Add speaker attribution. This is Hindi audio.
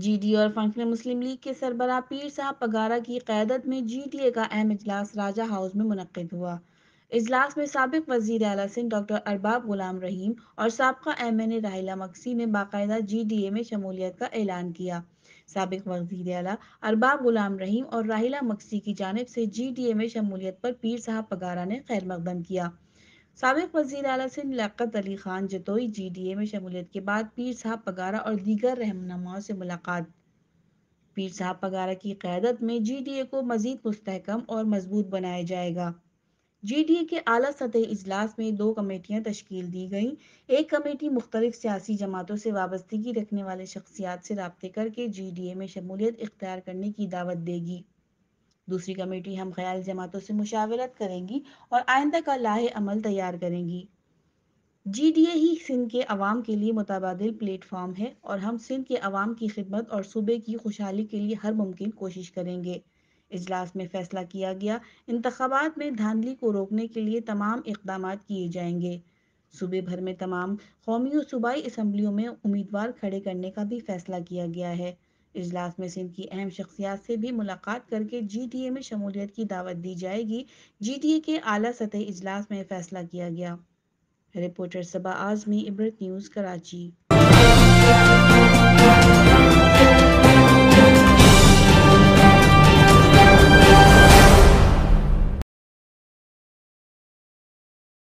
Speaker 1: जी डी और फंक्शनल मुस्लिम लीग के सरबरा पीर साहब पगारा की क्यादत में ए का अहम इजलास राजा हाउस में मुनद हुआ इजलास में सबक वजीर अला सिंह डॉक्टर अरबाब गुलाम रहीम और सबका एम एन ए राहिला मक्सी ने बाकायदा जी डी ए में शमूलियत का ऐलान किया सबक वजीर अला अरबाब गुलाम रहीम और राहिला मक्सी की जानब से जी डी ए में शमूलियत पर पीर साहब पगारा ने खैर मकदम किया सबक वजीर अल Sindh Liaquat Ali Khan Jatoi G D A में शमूलियत के बाद पीर साहब पगारा और दीगर रहनुमाओं से मुलाकात पीर साहब पगारा की क्यादत में जी डी ए को मजीद मुस्तकम और मजबूत बनाया जाएगा जी डी ए के अली सतह इजलास में दो कमेटियाँ तश्ल दी गईं एक कमेटी मुख्तलिफ सियासी जमातों से वाबस्तगी रखने वाले शख्सियात से रबते करके जी डी ए में शमूलियत इख्तियार करने की दावत देगी दूसरी कमेटी हम ख्याल जमातों से मुशावरत करेंगी और आइंदा का लाहे अमल तैयार करेंगी जी डी ए ही सिंध के अवाम के लिए मुतबाद प्लेटफॉर्म है और हम सिंध के अवाम की खिदमत और सूबे की खुशहाली के लिए हर मुमकिन कोशिश करेंगे इजलास में फैसला किया गया इंतबात में धांधली को रोकने के लिए तमाम इकदाम किए जाएंगे सूबे भर में तमाम कौमी और सूबाई इसम्बलियों में उम्मीदवार खड़े करने का भी फैसला किया गया है इजलास में सिंध की अहम शख्सियात से भी मुलाकात करके जी टी ए में शमूलियत की दावत दी जाएगी जी टी ए के आला सतह इजलास में फैसला किया गया रिपोर्टर सबा आजमी इबरत न्यूज़ कराची